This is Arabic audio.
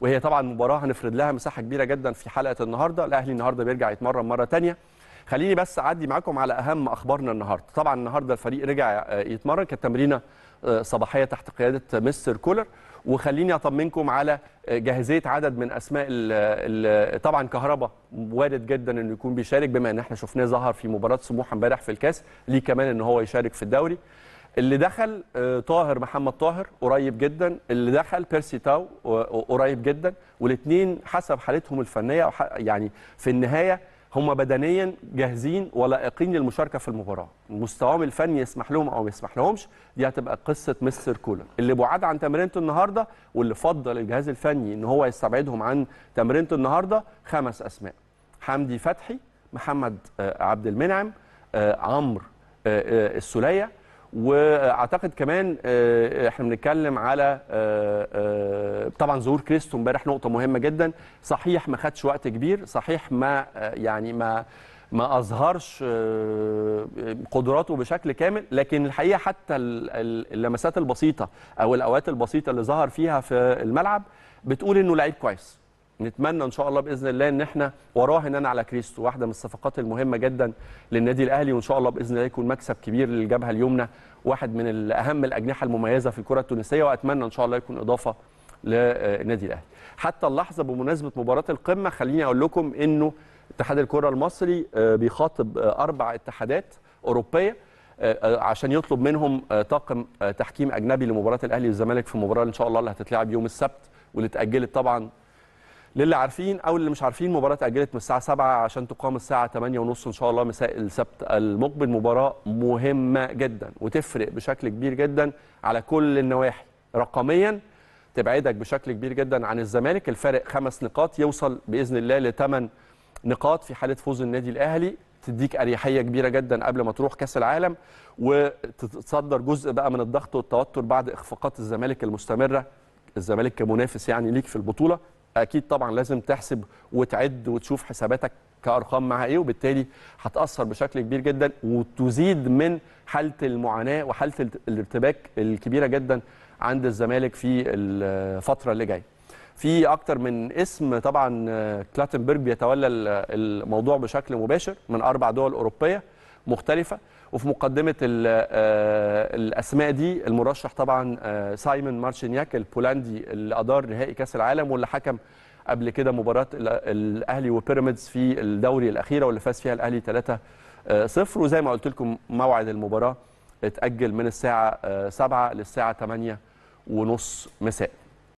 وهي طبعا مباراه هنفرد لها مساحه كبيره جدا في حلقه النهارده الاهلي النهارده بيرجع يتمرن مره ثانيه خليني بس اعدي معاكم على اهم اخبارنا النهارده طبعا النهارده الفريق رجع آه، يتمرن كانت تمرينه آه، صباحيه تحت قياده آه، مستر كولر وخليني اطمنكم على جاهزيه عدد من اسماء ال ال طبعا كهربا وارد جدا انه يكون بيشارك بما ان احنا شفناه ظهر في مباراه سموحه امبارح في الكاس ليه كمان ان هو يشارك في الدوري اللي دخل آه، طاهر محمد طاهر قريب جدا اللي دخل بيرسي تاو قريب جدا والاثنين حسب حالتهم الفنيه يعني في النهايه هم بدنيا جاهزين ولائقين للمشاركه في المباراه مستواهم الفني يسمح لهم او ما يسمح لهمش دي هتبقى قصه مستر كولر اللي بعاد عن تمرينته النهارده واللي فضل الجهاز الفني ان هو يستبعدهم عن تمرينته النهارده خمس اسماء حمدي فتحي محمد آه، عبد المنعم آه، عمرو السوليه واعتقد كمان آه، آه، احنا بنتكلم على آه، طبعا ظهور كريستو امبارح نقطه مهمه جدا صحيح ما خدش وقت كبير صحيح ما يعني ما ما اظهرش قدراته بشكل كامل لكن الحقيقه حتى اللمسات البسيطه او الاوقات البسيطه اللي ظهر فيها في الملعب بتقول انه لعيب كويس نتمنى ان شاء الله باذن الله ان احنا وراه ان انا على كريستو واحده من الصفقات المهمه جدا للنادي الاهلي وان شاء الله باذن الله يكون مكسب كبير للجبهه اليمنى واحد من اهم الاجنحه المميزه في الكره التونسيه واتمنى ان شاء الله يكون اضافه للنادي الاهلي حتى اللحظه بمناسبه مباراه القمه خليني اقول لكم انه اتحاد الكره المصري آه، بيخاطب آه، اربع اتحادات اوروبيه آه، عشان يطلب منهم طاقم تحكيم اجنبي لمباراه الاهلي والزمالك في المباراه ان شاء الله اللي هتتلعب يوم السبت واللي اتاجلت طبعا للي عارفين او اللي مش عارفين مباراه تاجلت من الساعه 7 عشان تقام الساعه 8:30 ان شاء الله مساء السبت المقبل مباراه مهمه جدا وتفرق بشكل كبير جدا على كل النواحي رقميا تبعدك بشكل كبير جدا عن الزمالك الفارق خمس نقاط يوصل باذن الله لثمان نقاط في حاله فوز النادي الاهلي تديك اريحيه كبيره جدا قبل ما تروح كاس العالم وتتصدر جزء بقى من الضغط والتوتر بعد اخفاقات الزمالك المستمره الزمالك كمنافس يعني ليك في البطوله اكيد طبعا لازم تحسب وتعد وتشوف حساباتك كارقام معها ايه وبالتالي هتاثر بشكل كبير جدا وتزيد من حاله المعاناه وحاله الارتباك الكبيره جدا عند الزمالك في الفتره اللي جايه. في اكتر من اسم طبعا آه، كلاتنبرج بيتولى الموضوع بشكل مباشر من اربع دول اوروبيه مختلفه وفي مقدمه آه، الاسماء دي المرشح طبعا آه، سايمون مارشينياك البولندي اللي ادار نهائي كاس العالم واللي حكم قبل كده مباراه الاهلي وبيراميدز في الدوري الاخيره واللي فاز فيها الاهلي 3 0 آه، وزي ما قلت لكم موعد المباراه اتاجل من الساعه 7 للساعه 8 ونص مساء